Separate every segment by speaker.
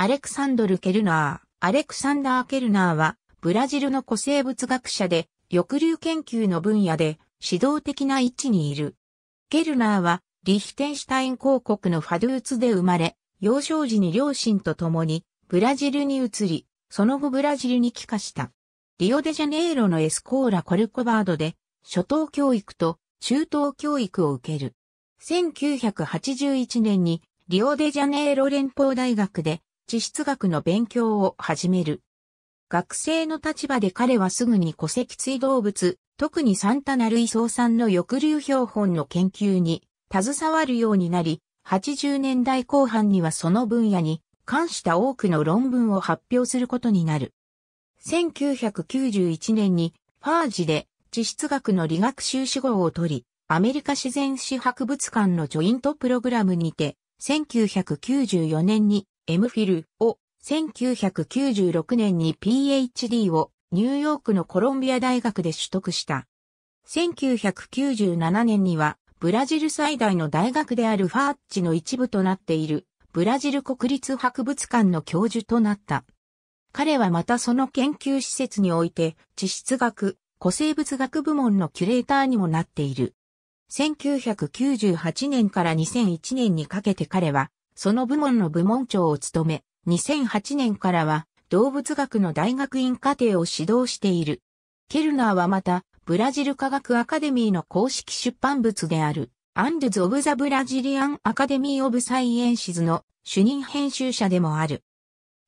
Speaker 1: アレクサンドル・ケルナー。アレクサンダー・ケルナーは、ブラジルの古生物学者で、翼流研究の分野で、指導的な位置にいる。ケルナーは、リヒテンシュタイン公国のファドゥーツで生まれ、幼少時に両親と共に、ブラジルに移り、その後ブラジルに帰化した。リオデジャネイロのエスコーラ・コルコバードで、初等教育と中等教育を受ける。1981年にリオデジャネイロ連邦大学で地質学の勉強を始める。学生の立場で彼はすぐに戸籍水動物、特にサンタナ類草産の抑留標本の研究に携わるようになり、80年代後半にはその分野に関した多くの論文を発表することになる。1991年にファージで地質学の理学修士号を取り、アメリカ自然史博物館のジョイントプログラムにて、1994年に M フィルを1996年に PhD をニューヨークのコロンビア大学で取得した。1997年にはブラジル最大の大学であるファーッチの一部となっているブラジル国立博物館の教授となった。彼はまたその研究施設において地質学、古生物学部門のキュレーターにもなっている。1998年から2001年にかけて彼はその部門の部門長を務め、2008年からは動物学の大学院課程を指導している。ケルナーはまた、ブラジル科学アカデミーの公式出版物である、アンドズ・オブ・ザ・ブラジリアン・アカデミー・オブ・サイエンシズの主任編集者でもある。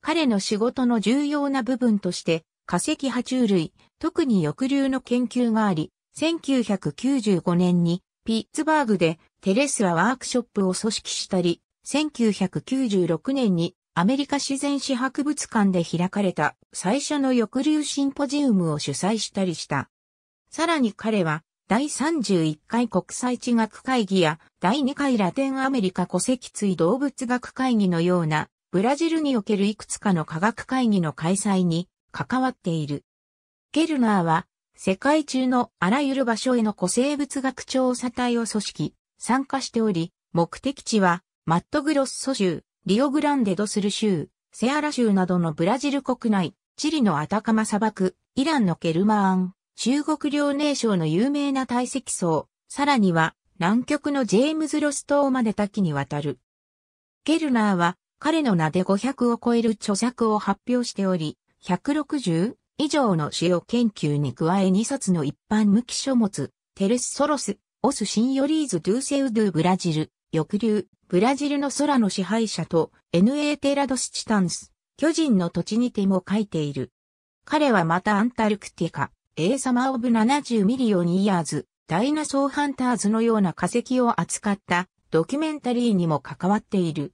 Speaker 1: 彼の仕事の重要な部分として、化石爬虫類、特に翼竜の研究があり、1995年にピッツバーグでテレスラワークショップを組織したり、1996年にアメリカ自然史博物館で開かれた最初の抑留シンポジウムを主催したりした。さらに彼は第31回国際地学会議や第2回ラテンアメリカ戸籍追動物学会議のようなブラジルにおけるいくつかの科学会議の開催に関わっている。ケルナーは世界中のあらゆる場所への古生物学調査隊を組織、参加しており、目的地はマットグロッソ州、リオグランデドスル州、セアラ州などのブラジル国内、チリのアタカマ砂漠、イランのケルマーン、中国領寧省の有名な堆積層、さらには南極のジェームズ・ロス島まで多岐にわたる。ケルナーは彼の名で500を超える著作を発表しており、160以上の詩を研究に加え2冊の一般向き書物、テルス・ソロス、オス・シンヨリーズ・ドゥセウドゥ・ブラジル、翼竜、ブラジルの空の支配者と NA テラドスチタンス、巨人の土地にても書いている。彼はまたアンタルクティカ、エーサマオブ70ミリオニイヤーズ、ダイナソーハンターズのような化石を扱ったドキュメンタリーにも関わっている。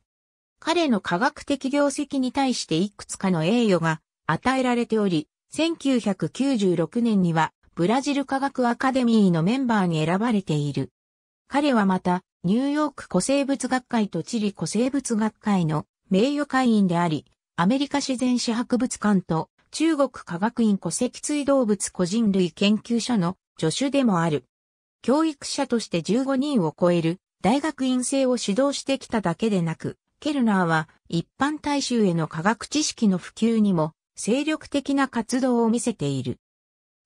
Speaker 1: 彼の科学的業績に対していくつかの栄誉が与えられており、1996年にはブラジル科学アカデミーのメンバーに選ばれている。彼はまた、ニューヨーク古生物学会とチリ古生物学会の名誉会員であり、アメリカ自然史博物館と中国科学院古脊椎動物個人類研究所の助手でもある。教育者として15人を超える大学院生を指導してきただけでなく、ケルナーは一般大衆への科学知識の普及にも精力的な活動を見せている。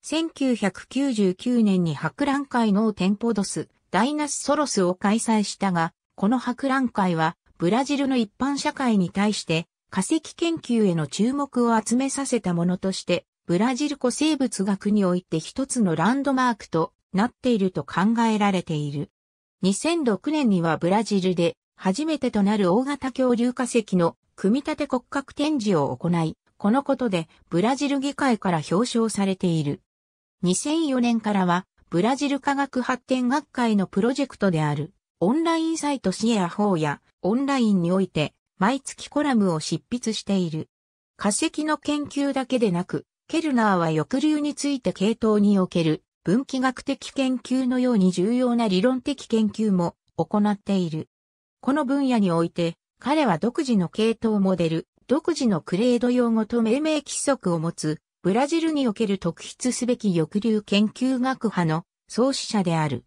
Speaker 1: 1999年に博覧会の店舗ドスダイナスソロスを開催したが、この博覧会はブラジルの一般社会に対して化石研究への注目を集めさせたものとして、ブラジル古生物学において一つのランドマークとなっていると考えられている。2006年にはブラジルで初めてとなる大型恐竜化石の組み立て骨格展示を行い、このことでブラジル議会から表彰されている。2004年からはブラジル科学発展学会のプロジェクトである、オンラインサイトシエア4や、オンラインにおいて、毎月コラムを執筆している。化石の研究だけでなく、ケルナーは抑留について系統における分岐学的研究のように重要な理論的研究も行っている。この分野において、彼は独自の系統モデル、独自のクレード用語と命名規則を持つブラジルにおける特筆すべき抑留研究学派の創始者である。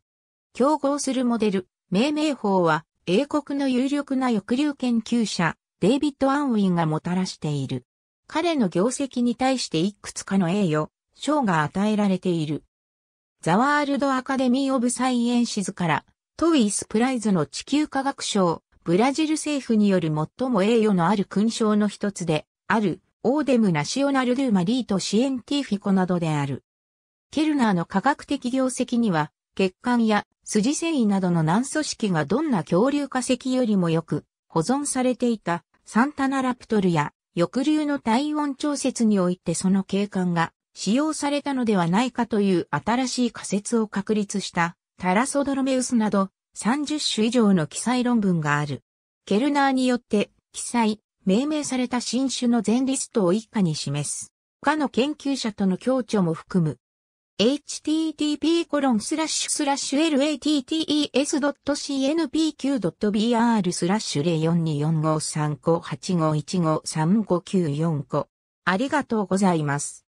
Speaker 1: 競合するモデル、命名法は、英国の有力な抑留研究者、デイビッド・アンウィンがもたらしている。彼の業績に対していくつかの栄誉、賞が与えられている。ザワールド・アカデミー・オブ・サイエンシズから、トウィス・プライズの地球科学賞、ブラジル政府による最も栄誉のある勲章の一つで、あるオーデム・ナシオナル・ドゥ・マリート・シエンティフィコなどである。ケルナーの科学的業績には、血管や筋繊維などの軟組織がどんな恐竜化石よりもよく保存されていたサンタナラプトルや抑留の体温調節においてその景観が使用されたのではないかという新しい仮説を確立したタラソドロメウスなど30種以上の記載論文がある。ケルナーによって記載、命名された新種の全リストを一家に示す。他の研究者との協調も含む。http://lattes.cnpq.br スラッシュ042453585153594 5ありがとうございます。